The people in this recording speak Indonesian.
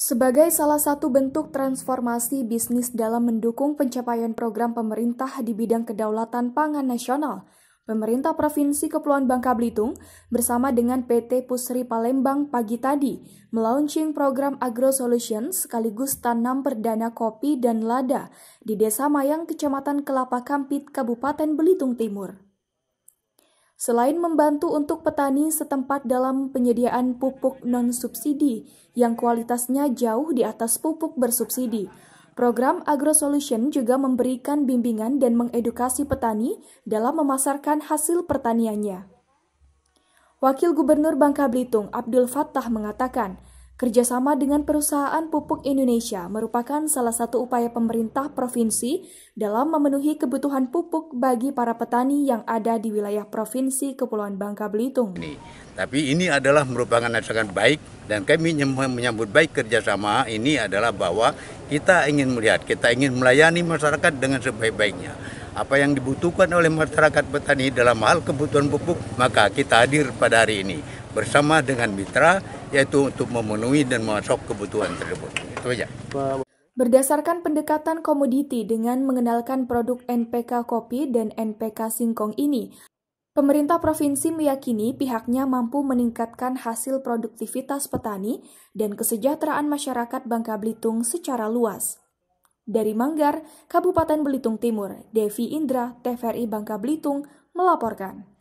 Sebagai salah satu bentuk transformasi bisnis dalam mendukung pencapaian program pemerintah di bidang kedaulatan pangan nasional, pemerintah Provinsi Kepulauan Bangka Belitung bersama dengan PT Pusri Palembang pagi tadi melaunching program Agro Solutions sekaligus tanam perdana kopi dan lada di Desa Mayang, Kecamatan Kelapa Kampit, Kabupaten Belitung Timur. Selain membantu untuk petani setempat dalam penyediaan pupuk non-subsidi yang kualitasnya jauh di atas pupuk bersubsidi, program AgroSolution juga memberikan bimbingan dan mengedukasi petani dalam memasarkan hasil pertaniannya. Wakil Gubernur Bangka Belitung Abdul Fattah mengatakan, Kerjasama dengan perusahaan pupuk Indonesia merupakan salah satu upaya pemerintah provinsi dalam memenuhi kebutuhan pupuk bagi para petani yang ada di wilayah provinsi Kepulauan Bangka Belitung. Ini, tapi ini adalah merupakan ajakan baik dan kami menyambut baik kerjasama ini adalah bahwa kita ingin melihat, kita ingin melayani masyarakat dengan sebaik-baiknya apa yang dibutuhkan oleh masyarakat petani dalam hal kebutuhan pupuk, maka kita hadir pada hari ini bersama dengan mitra yaitu untuk memenuhi dan memasok kebutuhan tersebut. Itu aja. Berdasarkan pendekatan komoditi dengan mengenalkan produk NPK kopi dan NPK singkong ini, Pemerintah provinsi meyakini pihaknya mampu meningkatkan hasil produktivitas petani dan kesejahteraan masyarakat Bangka Belitung secara luas. Dari Manggar, Kabupaten Belitung Timur, Devi Indra, TVRI Bangka Belitung, melaporkan.